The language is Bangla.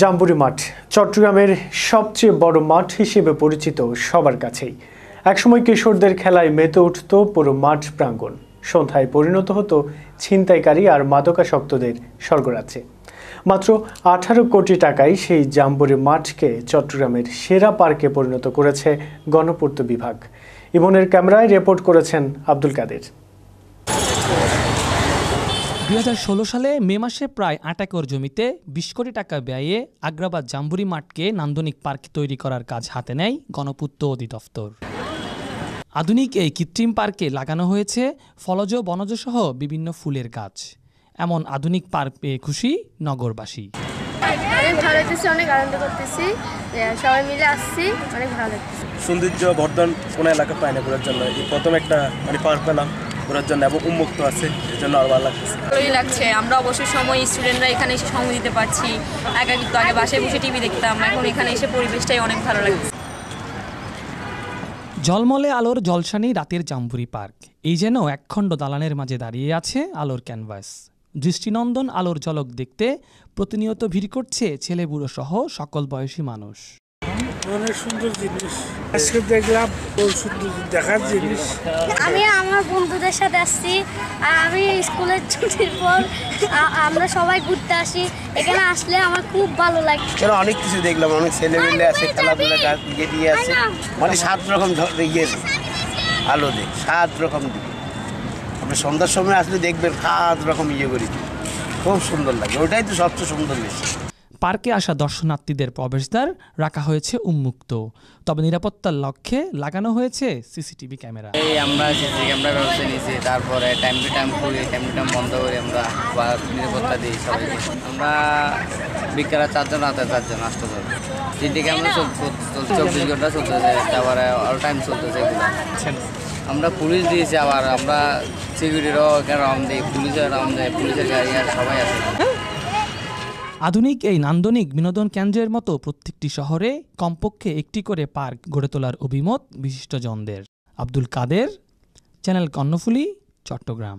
জাম্বুরি মাঠ চট্টগ্রামের সবচেয়ে বড় মাঠ হিসেবে পরিচিত সবার কাছেই একসময় কিশোরদের খেলায় মেতে উঠত পুরো মাঠ প্রাঙ্গণ সন্ধ্যায় পরিণত হতো ছিনতাইকারী আর মাদকাসক্তদের স্বর্গরাজ্যে মাত্র আঠারো কোটি টাকায় সেই জাম্বুরি মাঠকে চট্টগ্রামের সেরা পার্কে পরিণত করেছে গণপূর্ত বিভাগ ইমনের ক্যামেরায় রেপোর্ট করেছেন আব্দুল কাদের দুই সালে মে মাসে প্রায় আট একর জমিতে বিশ কোটি টাকা ব্যয়ে আগ্রাবাদ জাম্বুরি মাঠকে নান্দনিক পার্ক তৈরি করার কাজ হাতে নেয় গণপূর্ত অধিদপ্তর আধুনিক এই কৃত্রিম পার্কে লাগানো হয়েছে ফলজ বনজসহ বিভিন্ন ফুলের গাছ এমন আধুনিক পার্ক পেয়ে খুশি নগরবাসী সৌন্দর্য বর্ধন কোন এলাকা পায় না ঘোরার জন্য প্রথম একটা মানে পার্ক পেলাম ঘোরার জন্য এবং উন্মুক্ত আছে এই জন্য আর ভালো লাগছে ভালোই লাগছে আমরা অবশ্যই সময় স্টুডেন্টরা এখানে এসে সময় দিতে পারছি একাকিত্ব আগে বাসায় বসে টিভি দেখতাম এখন এখানে এসে পরিবেশটাই অনেক ভালো লাগছে ঝলমলে আলোর জলসানি রাতের জাম্বুরি পার্ক এই যেন একখণ্ড দালানের মাঝে দাঁড়িয়ে আছে আলোর ক্যানভাস দৃষ্টিনন্দন আলোর ঝলক দেখতে প্রতিনিয়ত ভিড় করছে ছেলে বুড়ো সহ সকল বয়সী মানুষ অনেক সুন্দর জিনিস আজকে দেখলাম সুন্দর দেখার জিনিস আমি আমার বন্ধুদের সাথে আসছি আর আমি স্কুলের ছুটির পর আমরা সবাই ঘুরতে আসি এখানে আসলে আমার খুব ভালো লাগে চলো অনেক কিছু দেখলাম অনেক ছেলেমেলে আছে খেলাধুলা গাছ দিয়ে ইয়ে আছে মানে সাত রকম ইয়ে আলো দেখ সাত রকম দিবে আপনি সন্ধ্যার সময় আসলে দেখবেন সাত রকম ইয়ে করি খুব সুন্দর লাগে ওটাই তো সবচেয়ে সুন্দর বেশি পার্কে আসা দর্শনার্থীদের প্রবেশদ্বার রাখা হয়েছে উন্মুক্ত তবে নিরাপত্তার লক্ষ্যে লাগানো হয়েছে সিসিটিভি ক্যামেরা এই আমরা সিসি ক্যামেরা ব্যবস্থা নিয়েছি তারপরে টাইম টু টাইম খুলি টাইম টু টাইম বন্ধ করে আমরা নিরাপত্তা দিই সবাইকে আমরা বিকেলে চারজন রাতে চারজন আষ্টজন তিনটে ক্যামেরা চব্বিশ ঘন্টা চলতেছে তারপরে অল টাইম চলতেছে আমরা পুলিশ দিয়েছি আবার আমরা সিকিউরিটিরও রাউন্ড দিই পুলিশের রাউন্ড দেয় পুলিশের গাড়ি আর সবাই আছে আধুনিক এই নান্দনিক বিনোদন কেন্দ্রের মতো প্রত্যেকটি শহরে কমপক্ষে একটি করে পার্ক গড়ে তোলার অভিমত বিশিষ্টজনদের আব্দুল কাদের চ্যানেল কর্ণফুলি চট্টগ্রাম